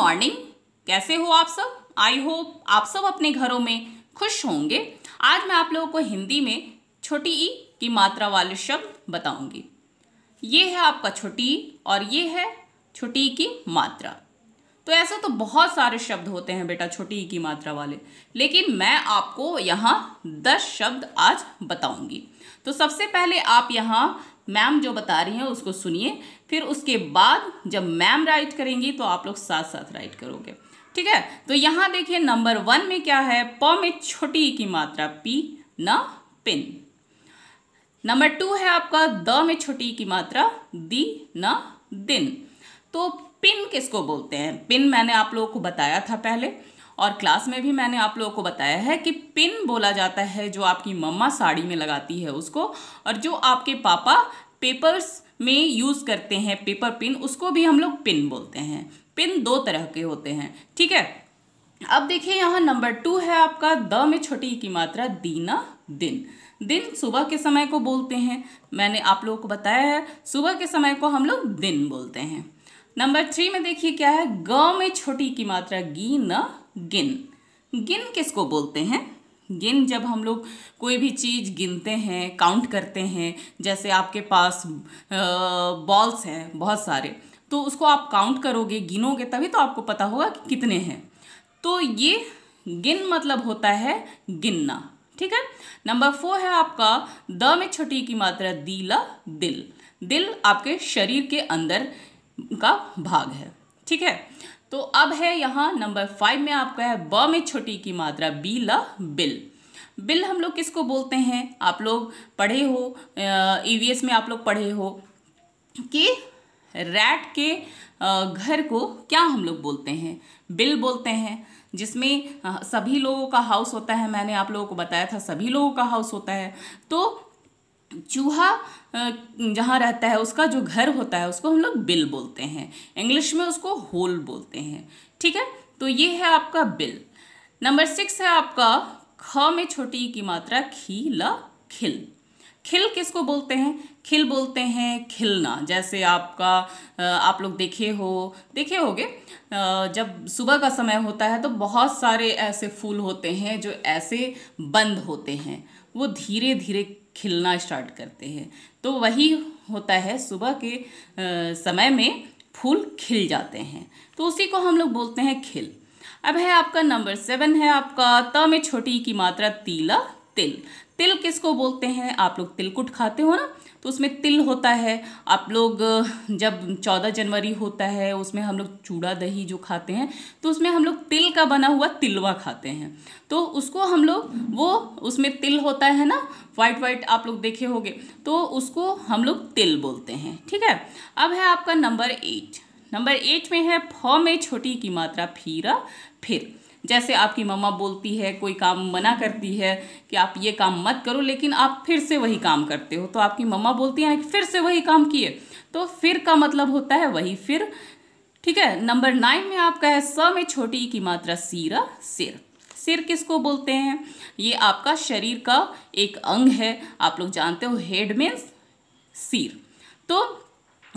morning कैसे हो आप सब आई होप आप सब अपने घरों में खुश होंगे आज मैं आप लोगों को हिंदी में छोटी ई की मात्रा वाले शब्द बताऊंगी ये है आपका छोटी ई और ये है छोटी ई की मात्रा तो ऐसे तो बहुत सारे शब्द होते हैं बेटा छोटी ई की मात्रा वाले लेकिन मैं आपको यहाँ दस शब्द आज बताऊंगी तो सबसे पहले आप यहाँ मैम जो बता रही हैं उसको सुनिए फिर उसके बाद जब मैम राइट करेंगी तो आप लोग साथ साथ राइट करोगे ठीक है तो यहाँ देखिए नंबर वन में क्या है प में छोटी की मात्रा पी न पिन नंबर टू है आपका द में छोटी की मात्रा दी न दिन तो पिन किसको बोलते हैं पिन मैंने आप लोगों को बताया था पहले और क्लास में भी मैंने आप लोगों को बताया है कि पिन बोला जाता है जो आपकी मम्मा साड़ी में लगाती है उसको और जो आपके पापा पेपर्स में यूज़ करते हैं पेपर पिन उसको भी हम लोग पिन बोलते हैं पिन दो तरह के होते हैं ठीक है अब देखिए यहाँ नंबर टू है आपका द में छोटी की मात्रा दीना दिन दिन सुबह के समय को बोलते हैं मैंने आप लोगों को बताया है सुबह के समय को हम लोग दिन बोलते हैं नंबर थ्री में देखिए क्या है ग में छोटी की मात्रा गी न गिन गिन किसको बोलते हैं गिन जब हम लोग कोई भी चीज़ गिनते हैं काउंट करते हैं जैसे आपके पास बॉल्स हैं बहुत सारे तो उसको आप काउंट करोगे गिनोगे तभी तो आपको पता होगा कि कितने हैं तो ये गिन मतलब होता है गिनना ठीक है नंबर फोर है आपका द में छोटी की मात्रा दीला दिल दिल आपके शरीर के अंदर का भाग है ठीक है तो अब है यहाँ नंबर फाइव में आपका है ब में छोटी की मात्रा बी ल बिल बिल हम लोग किसको बोलते हैं आप लोग पढ़े हो ईवीएस e में आप लोग पढ़े हो कि रैट के घर को क्या हम लोग बोलते हैं बिल बोलते हैं जिसमें सभी लोगों का हाउस होता है मैंने आप लोगों को बताया था सभी लोगों का हाउस होता है तो चूहा जहाँ रहता है उसका जो घर होता है उसको हम लोग बिल बोलते हैं इंग्लिश में उसको होल बोलते हैं ठीक है तो ये है आपका बिल नंबर सिक्स है आपका ख में छोटी की मात्रा खी ल खिल खिल किसको बोलते हैं खिल बोलते हैं खिलना जैसे आपका आप लोग देखे हो देखे होगे जब सुबह का समय होता है तो बहुत सारे ऐसे फूल होते हैं जो ऐसे बंद होते हैं वो धीरे धीरे खिलना स्टार्ट करते हैं तो वही होता है सुबह के आ, समय में फूल खिल जाते हैं तो उसी को हम लोग बोलते हैं खिल अब है आपका नंबर सेवन है आपका त में छोटी की मात्रा तीला तिल तिल किसको बोलते हैं आप लोग तिलकुट खाते हो ना तो उसमें तिल होता है आप लोग जब चौदह जनवरी होता है उसमें हम लोग चूड़ा दही जो खाते हैं तो उसमें हम लोग तिल का बना हुआ तिलवा खाते हैं तो उसको हम लोग वो उसमें तिल होता है ना वाइट वाइट आप लोग देखे होंगे तो उसको हम लोग तिल बोलते हैं ठीक है अब है आपका नंबर एट नंबर एट में है फ में छोटी की मात्रा फीरा फिर जैसे आपकी मम्मा बोलती है कोई काम मना करती है कि आप ये काम मत करो लेकिन आप फिर से वही काम करते हो तो आपकी मम्मा बोलती हैं हाँ, फिर से वही काम किए तो फिर का मतलब होता है वही फिर ठीक है नंबर नाइन में आपका है स में छोटी की मात्रा सीरा सिर सिर किसको बोलते हैं ये आपका शरीर का एक अंग है आप लोग जानते हो हेड मीन्स सिर तो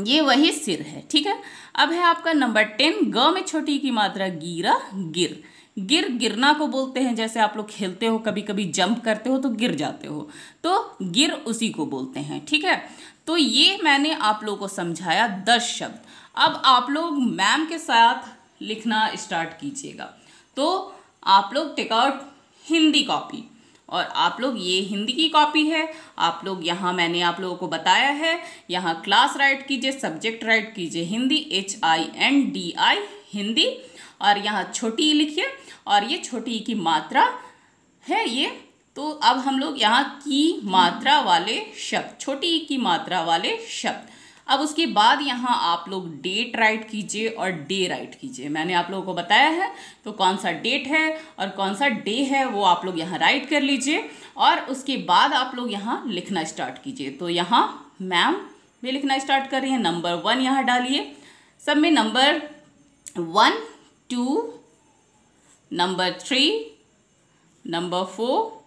ये वही सिर है ठीक है अब है आपका नंबर टेन ग में छोटी की मात्रा गीरा गिर गिर गिरना को बोलते हैं जैसे आप लोग खेलते हो कभी कभी जंप करते हो तो गिर जाते हो तो गिर उसी को बोलते हैं ठीक है तो ये मैंने आप लोगों को समझाया दस शब्द अब आप लोग मैम के साथ लिखना स्टार्ट कीजिएगा तो आप लोग टेकआउट हिंदी कॉपी और आप लोग ये हिंदी की कॉपी है आप लोग यहाँ मैंने आप लोगों को बताया है यहाँ क्लास राइट कीजिए सब्जेक्ट राइट कीजिए Hindi H I N D I Hindi और यहाँ छोटी ई लिखिए और ये छोटी ई की मात्रा है ये तो अब हम लोग यहाँ की मात्रा वाले शब्द छोटी ई की मात्रा वाले शब्द अब उसके बाद यहाँ आप लोग डेट राइट कीजिए और डे राइट कीजिए मैंने आप लोगों को बताया है तो कौन सा डेट है और कौन सा डे है वो आप लोग यहाँ राइट कर लीजिए और उसके बाद आप लोग यहाँ लिखना स्टार्ट कीजिए तो यहाँ मैम भी लिखना स्टार्ट कर रही हैं नंबर वन यहाँ डालिए सब में number one two, number three number four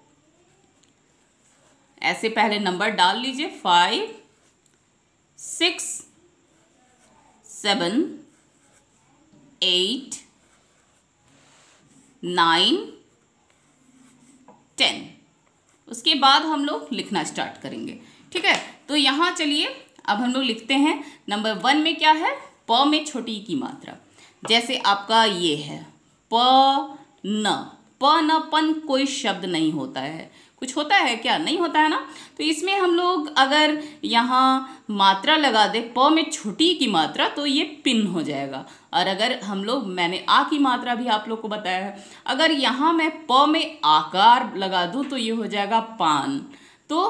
ऐसे पहले नंबर डाल लीजिए five six seven eight nine ten उसके बाद हम लोग लिखना स्टार्ट करेंगे ठीक है तो यहाँ चलिए अब हम लोग लिखते हैं नंबर वन में क्या है प में छोटी की मात्रा जैसे आपका ये है प न प न पन कोई शब्द नहीं होता है कुछ होता है क्या नहीं होता है ना तो इसमें हम लोग अगर यहाँ मात्रा लगा दे प में छोटी की मात्रा तो ये पिन हो जाएगा और अगर हम लोग मैंने आ की मात्रा भी आप लोग को बताया है अगर यहाँ मैं प में आकार लगा दूँ तो ये हो जाएगा पान तो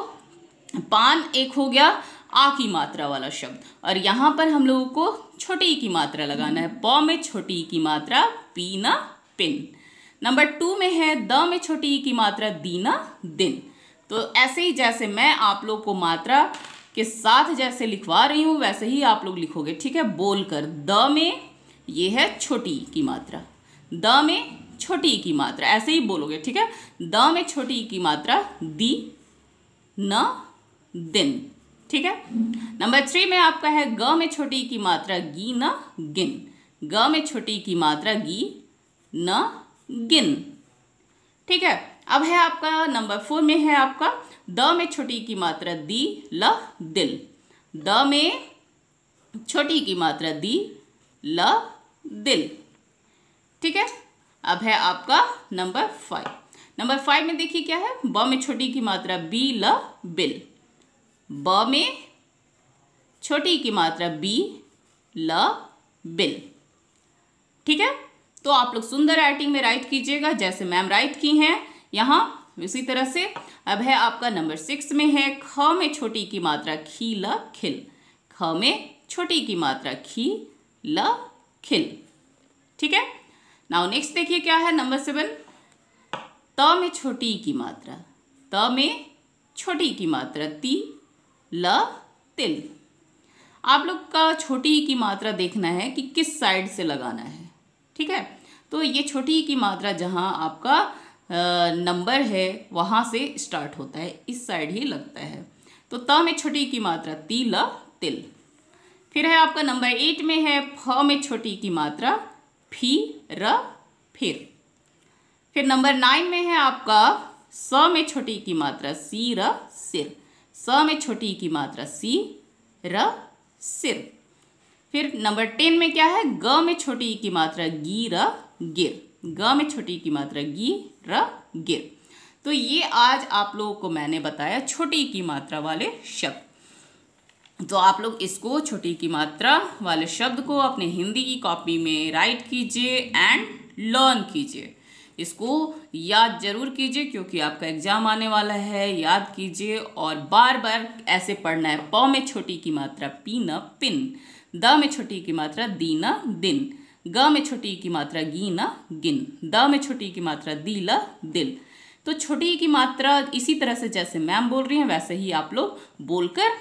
पान एक हो गया आ की मात्रा वाला शब्द और यहाँ पर हम लोगों को छोटी की मात्रा लगाना है प में छोटी की मात्रा पीना पिन नंबर टू में है द में छोटी की मात्रा दीना दिन तो ऐसे ही जैसे मैं आप लोग को मात्रा के साथ जैसे लिखवा रही हूँ वैसे ही आप लोग लिखोगे ठीक है बोलकर द में ये है छोटी की मात्रा द में छोटी की मात्रा ऐसे ही बोलोगे ठीक है द में छोटी की मात्रा दी न दिन ठीक है नंबर थ्री में आपका है ग में छोटी की मात्रा गी न गिन ग में छोटी की मात्रा गी न गिन ठीक है अब है आपका नंबर फोर में है आपका द में छोटी की मात्रा दी ल दिल द में छोटी की मात्रा दी ल दिल ठीक है अब है आपका नंबर फाइव नंबर फाइव में देखिए क्या है ब में छोटी की मात्रा बी ल बिल ब में छोटी की मात्रा बी ल बिल ठीक है तो आप लोग सुंदर राइटिंग में राइट कीजिएगा जैसे मैम राइट की हैं यहां इसी तरह से अब है आपका नंबर सिक्स में है ख में छोटी की मात्रा खी ल खिल ख में छोटी की मात्रा खी ल खिल ठीक है नाउ नेक्स्ट देखिए क्या है नंबर सेवन त में छोटी की मात्रा त में छोटी की मात्रा ती ल तिल आप लोग का छोटी ई की मात्रा देखना है कि किस साइड से लगाना है ठीक है तो ये छोटी ई की मात्रा जहाँ आपका नंबर है वहाँ से स्टार्ट होता है इस साइड ही लगता है तो त में छोटी की मात्रा ती ल तिल फिर है आपका नंबर एट में है फ में छोटी की मात्रा फी र फिर फिर नंबर नाइन में है आपका स में छोटी की मात्रा सी र सिर स में छोटी की मात्रा सी र सिर फिर नंबर टेन में क्या है ग में छोटी की मात्रा गी र गिर ग में छोटी की मात्रा गी र गिर तो ये आज आप लोगों को मैंने बताया छोटी की मात्रा वाले शब्द तो आप लोग इसको छोटी की मात्रा वाले शब्द को अपने हिंदी की कॉपी में राइट कीजिए एंड लर्न कीजिए इसको याद जरूर कीजिए क्योंकि आपका एग्जाम आने वाला है याद कीजिए और बार बार ऐसे पढ़ना है प में छोटी की मात्रा पीना पिन द में छोटी की मात्रा दीना दिन ग में छोटी की मात्रा गीना गिन द में छोटी की मात्रा दीला दिल तो छोटी की मात्रा इसी तरह से जैसे मैम बोल रही हैं वैसे ही आप लोग बोलकर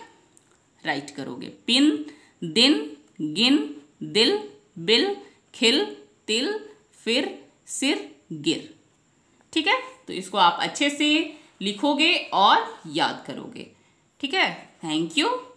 राइट करोगे पिन दिन गिन दिल बिल खिल तिल फिर सिर गिर ठीक है तो इसको आप अच्छे से लिखोगे और याद करोगे ठीक है थैंक यू